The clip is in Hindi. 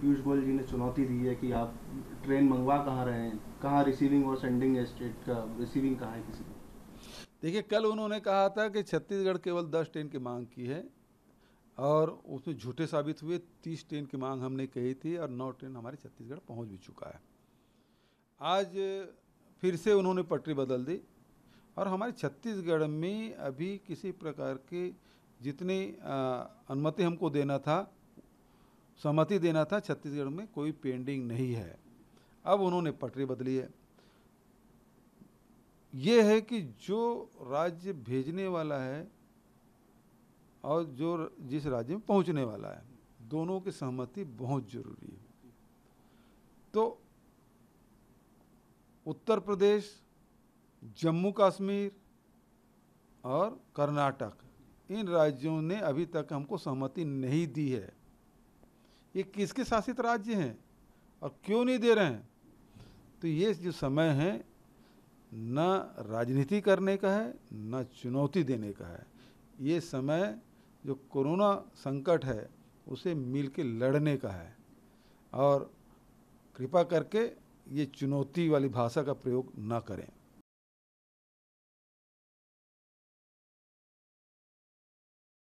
पीयूष गोयल जी ने चुनौती दी है कि आप ट्रेन मंगवा कहाँ रहे हैं कहाँ रिसीविंग और सेंडिंग है स्टेट का रिसीविंग कहाँ है किसी देखिए कल उन्होंने कहा था कि छत्तीसगढ़ केवल दस ट्रेन की मांग की है और उसमें झूठे साबित हुए तीस ट्रेन की मांग हमने कही थी और नौ ट्रेन हमारे छत्तीसगढ़ पहुँच भी चुका है आज फिर से उन्होंने पटरी बदल दी और हमारे छत्तीसगढ़ में अभी किसी प्रकार के जितनी अनुमति हमको देना था सहमति देना था छत्तीसगढ़ में कोई पेंडिंग नहीं है अब उन्होंने पटरी बदली है ये है कि जो राज्य भेजने वाला है और जो जिस राज्य में पहुंचने वाला है दोनों की सहमति बहुत जरूरी है तो उत्तर प्रदेश जम्मू कश्मीर और कर्नाटक इन राज्यों ने अभी तक हमको सहमति नहीं दी है ये किसके शासित राज्य हैं और क्यों नहीं दे रहे हैं तो ये जो समय है न राजनीति करने का है न चुनौती देने का है ये समय जो कोरोना संकट है उसे मिल के लड़ने का है और कृपा करके ये चुनौती वाली भाषा का प्रयोग ना करें